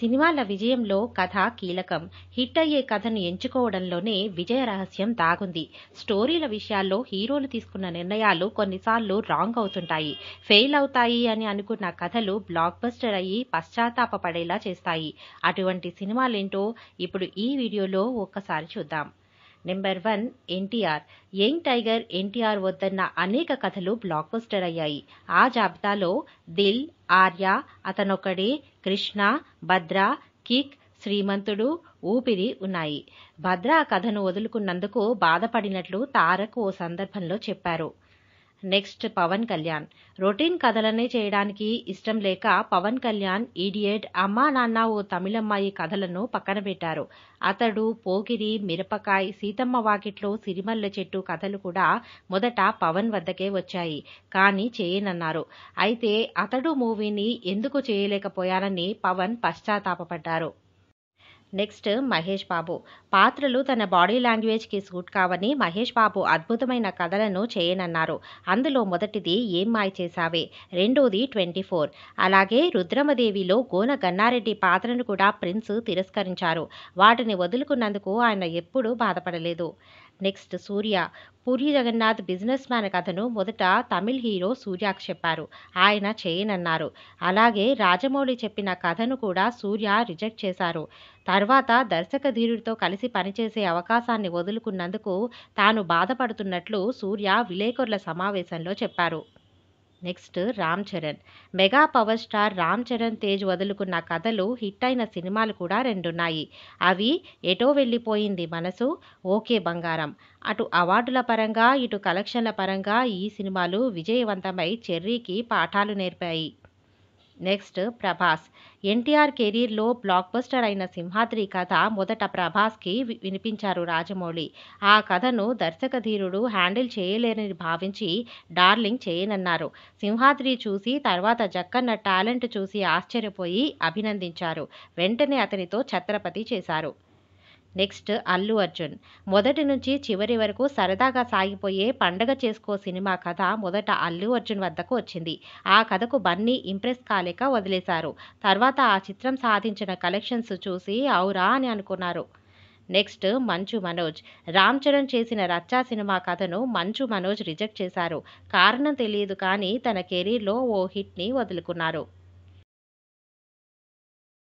సినిమాల విజయంలో కథ కీలకం హిట్ అయ్యే కథను ఎంచుకోవడంలోనే విజయ రహస్యం దాగుంది స్టోరీల విషయాల్లో హీరోలు తీసుకున్న నిర్ణయాలు కొన్నిసార్లు రాంగ్ అవుతుంటాయి ఫెయిల్ అవుతాయి అని అనుకున్న కథలు బ్లాక్ బస్టర్ అయ్యి పడేలా చేస్తాయి అటువంటి సినిమాలేంటో ఇప్పుడు ఈ వీడియోలో ఒక్కసారి చూద్దాం number one NTR young tiger NTR వద్దన్న అనేక కథలు బ్లాక్ బస్టర్ అయ్యాయి ఆ జాబితాలో దిల్ ఆర్య అతనొక్కడే కృష్ణ భద్ర కిక్ శ్రీమంతుడు ఊపిరి ఉన్నాయి భద్ర కథను వదులుకున్నందుకు బాధపడినట్లు తారక్ ఓ సందర్భంలో చెప్పారు నెక్స్ట్ పవన్ కళ్యాణ్ రొటీన్ కథలనే చేయడానికి ఇష్టం లేక పవన్ కళ్యాణ్ ఈడియట్ అమ్మా నాన్న ఓ తమిళమ్మాయి కథలను పక్కన పెట్టారు అతడు పోకిరి మిరపకాయ్ సీతమ్మ వాకిట్లో సిరిమల్ల చెట్టు కథలు కూడా మొదట పవన్ వద్దకే వచ్చాయి కానీ చేయనన్నారు అయితే అతడు మూవీని ఎందుకు చేయలేకపోయారని పవన్ పశ్చాత్తాపడ్డారు నెక్స్ట్ మహేష్ బాబు పాత్రలు తన బాడీ లాంగ్వేజ్కి సూట్ కావని మహేష్ బాబు అద్భుతమైన కథలను చేయనన్నారు అందులో మొదటిది ఏం మాయ చేశావే రెండోది ట్వంటీ ఫోర్ అలాగే రుద్రమదేవిలో గోన గన్నారెడ్డి పాత్రను కూడా ప్రిన్స్ తిరస్కరించారు వాటిని వదులుకున్నందుకు ఆయన ఎప్పుడూ బాధపడలేదు next Suriya Puri Jagannadh business man కథను మొదట తమిళ్ హీరో సూర్యకు చెప్పారు ఆయన చేయనన్నారు అలాగే రాజమౌళి చెప్పిన కథను కూడా సూర్య రిజెక్ట్ చేశారు తర్వాత దర్శక ధీరుడితో కలిసి పనిచేసే అవకాశాన్ని వదులుకున్నందుకు తాను బాధపడుతున్నట్లు సూర్య విలేకరుల సమావేశంలో చెప్పారు next Ram Charan mega power star Ram Charan Tej వదులుకున్న కథలు హిట్ అయిన సినిమాలు కూడా రెండున్నాయి అవి ఎటో వెళ్ళిపోయింది మనసు ఓకే బంగారం అటు అవార్డుల పరంగా ఇటు కలెక్షన్ల పరంగా ఈ సినిమాలు విజయవంతమై చెర్రీకి పాఠాలు నేర్పాయి నెక్స్ట్ ప్రభాస్ ఎన్టీఆర్ కెరీర్లో బ్లాక్ బస్టర్ అయిన సింహాద్రి కథ మొదట ప్రభాస్కి వినిపించారు రాజమౌళి ఆ కథను దర్శక ధీరుడు హ్యాండిల్ చేయలేరని భావించి డార్లింగ్ చేయనన్నారు సింహాద్రి చూసి తర్వాత జక్కన్న టాలెంట్ చూసి ఆశ్చర్యపోయి అభినందించారు వెంటనే అతనితో ఛత్రపతి చేశారు నెక్స్ట్ అల్లు అర్జున్ మొదటి నుంచి చివరి వరకు సరదాగా సాగిపోయే పండగ చేసుకో సినిమా కథ మొదట అల్లు అర్జున్ వద్దకు వచ్చింది ఆ కథకు బన్నీ ఇంప్రెస్ కాలేక వదిలేశారు తర్వాత ఆ చిత్రం సాధించిన కలెక్షన్స్ చూసి అవురా అని అనుకున్నారు నెక్స్ట్ మంచు మనోజ్ రామ్ చరణ్ చేసిన రచ్చా సినిమా కథను మంచు మనోజ్ రిజెక్ట్ చేశారు కారణం తెలియదు కానీ తన కెరీర్లో ఓ హిట్ని వదులుకున్నారు